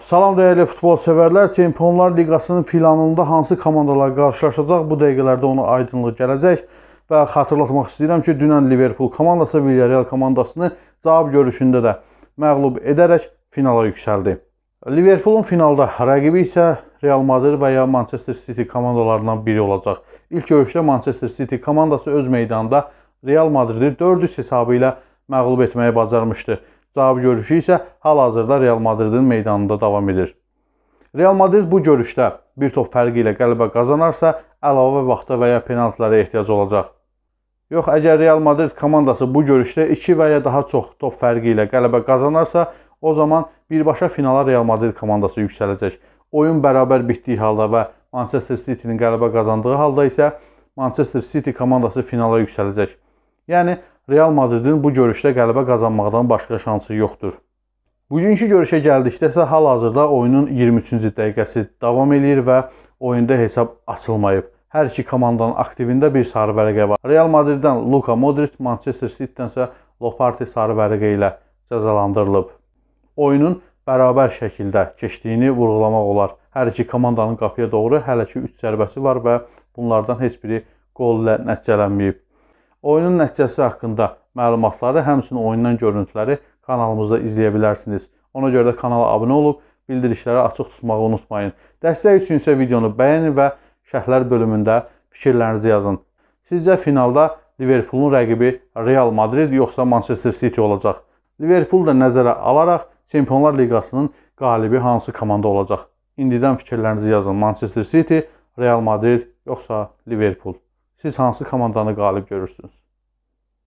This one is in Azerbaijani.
Salam dəyərli futbol sevərlər. Çempionlar Liqasının finalında hansı komandalar qarşılaşacaq? Bu dəqiqələrdə ona aydınlıq gələcək və xatırlatmaq istəyirəm ki, dünən Liverpool komandası Villarreal komandasını cavab görüşündə də məğlub edərək finala yüksəldi. Liverpoolun finalda rəqibi isə Real Madrid və ya Manchester City komandalarından biri olacaq. İlk görüşdə Manchester City komandası öz meydanında Real Madridi 4-3 hesabı ilə məğlub etməyi bacarmışdı. Cavab görüşü isə hal-hazırda Real Madridin meydanında davam edir. Real Madrid bu görüşdə bir top fərqi ilə qələbə qazanarsa, əlavə vaxta və ya penaltılara ehtiyac olacaq. Yox, əgər Real Madrid komandası bu görüşdə 2 və ya daha çox top fərqi ilə qələbə qazanarsa, o zaman birbaşa finala Real Madrid komandası yüksələcək. Oyun bərabər bitdiyi halda və Manchester City-nin qələbə qazandığı halda isə Manchester City komandası finala yüksələcək. Yəni Real Madridin bu görüşdə qələbə qazanmaqdan başqa şansı yoxdur. Bugünkü görüşə gəldikdə isə hal-hazırda oyunun 23-cü dəqiqəsi davam eləyir və oyunda hesab açılmayıb. Hər iki komandanın aktivində bir sarı vərəqə var. Real Madriddən Luka Modric, Manchester City-dən isə Loparti sarı vərəqə ilə cəzalandırılıb. Oyunun bərabər şəkildə keçdiyini vurğulamaq olar. Hər iki komandanın qapıya doğru hələ ki 3 zərbəsi var və bunlardan heç biri qollə nəticələnməyib. Oyunun nəticəsi haqqında məlumatları, həmçinin oyundan görüntüləri kanalımızda izləyə bilərsiniz. Ona görə də kanala abunə olub bildirişləri açıq tutmağı unutmayın. Dəstək üçün isə videonu bəyənin və şərhlər bölümündə fikirlərinizi yazın. Sizcə finalda Liverpoolun rəqibi Real Madrid yoxsa Manchester City olacaq? Liverpool da nəzərə alaraq Çempionlar Liqasının qalibi hansı komanda olacaq? İndidən fikirlərinizi yazın. Manchester City, Real Madrid yoxsa Liverpool? Siz hansı komandanı qalib görürsünüz?